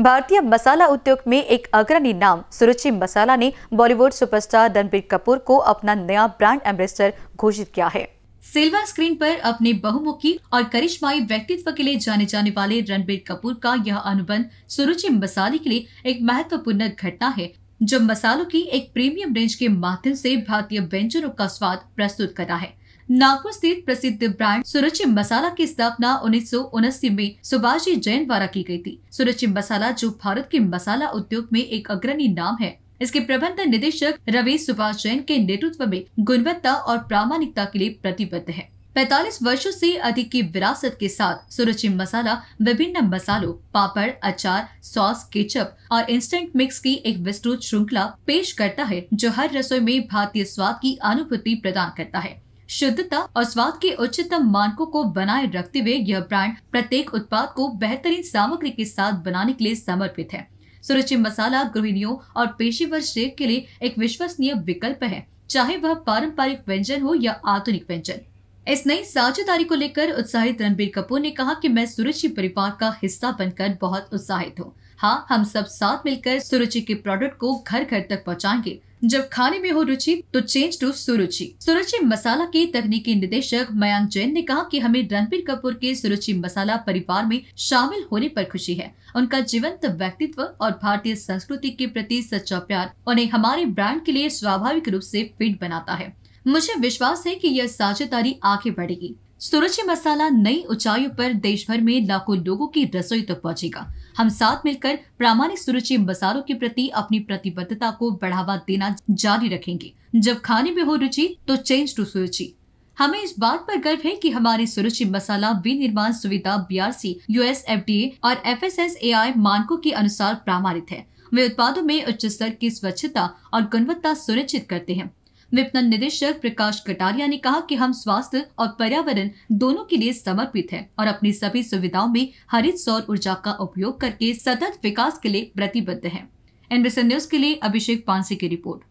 भारतीय मसाला उद्योग में एक अग्रणी नाम सुरुचि मसाला ने बॉलीवुड सुपरस्टार रणबीर कपूर को अपना नया ब्रांड एम्बेसडर घोषित किया है सिल्वर स्क्रीन पर अपने बहुमुखी और करिश्माई व्यक्तित्व के लिए जाने जाने वाले रणबीर कपूर का यह अनुबंध सुरुचि मसाले के लिए एक महत्वपूर्ण घटना है जो मसालों की एक प्रीमियम रेंज के माध्यम से भारतीय व्यंजनों का स्वाद प्रस्तुत करता है नागपुर स्थित प्रसिद्ध ब्रांड सुरुचि मसाला की स्थापना उन्नीस में सुभाष जी जैन द्वारा की गई थी सुरुचि मसाला जो भारत के मसाला उद्योग में एक अग्रणी नाम है इसके प्रबंध निदेशक रवि सुभाष जैन के नेतृत्व में गुणवत्ता और प्रामाणिकता के लिए प्रतिबद्ध है 45 वर्षों से अधिक की विरासत के साथ सुरुचि मसाला विभिन्न मसालों पापड़ अचार सॉस केचप और इंस्टेंट मिक्स की एक विस्तृत श्रृंखला पेश करता है जो हर रसोई में भारतीय स्वाद की अनुभूति प्रदान करता है शुद्धता और स्वाद के उच्चतम मानकों को बनाए रखते हुए यह ब्रांड प्रत्येक उत्पाद को बेहतरीन सामग्री के साथ बनाने के लिए समर्पित है सुरुचि मसाला गृहिणियों और पेशेवर शेख के लिए एक विश्वसनीय विकल्प है चाहे वह पारंपरिक व्यंजन हो या आधुनिक व्यंजन इस नई साझेदारी को लेकर उत्साहित रणबीर कपूर ने कहा कि मैं सुरुचि परिवार का हिस्सा बनकर बहुत उत्साहित हूँ हाँ हम सब साथ मिलकर सुरुचि के प्रोडक्ट को घर घर तक पहुँचाएंगे जब खाने में हो रुचि तो चेंज टू सुरुचि सुरुचि मसाला के तकनीकी निदेशक मयंक जैन ने कहा कि हमें रणबीर कपूर के सुरुचि मसाला परिवार में शामिल होने पर खुशी है उनका जीवंत व्यक्तित्व और भारतीय संस्कृति के प्रति सच्चा प्यार उन्हें हमारे ब्रांड के लिए स्वाभाविक रूप से फिट बनाता है मुझे विश्वास है कि यह साझेदारी आगे बढ़ेगी सुरुचि मसाला नई ऊंचाइयों पर देश भर में लाखों लोगों की रसोई तक तो पहुंचेगा हम साथ मिलकर प्रामाणिक सुरुचि मसालों के प्रति अपनी प्रतिबद्धता को बढ़ावा देना जारी रखेंगे जब खाने में हो रुचि तो चेंज टू सुरुचि हमें इस बात पर गर्व है कि हमारे सुरुचि मसाला विनिर्माण सुविधा बी बीआरसी यूएस ए और एफ आई मानकों के अनुसार प्रमाणित है वे उत्पादों में उच्च स्तर की स्वच्छता और गुणवत्ता सुनिश्चित करते हैं विपणन निदेशक प्रकाश कटारिया ने कहा कि हम स्वास्थ्य और पर्यावरण दोनों के लिए समर्पित हैं और अपनी सभी सुविधाओं में हरित सौर ऊर्जा का उपयोग करके सतत विकास के लिए प्रतिबद्ध है एनबीसी न्यूज के लिए अभिषेक पांसी की रिपोर्ट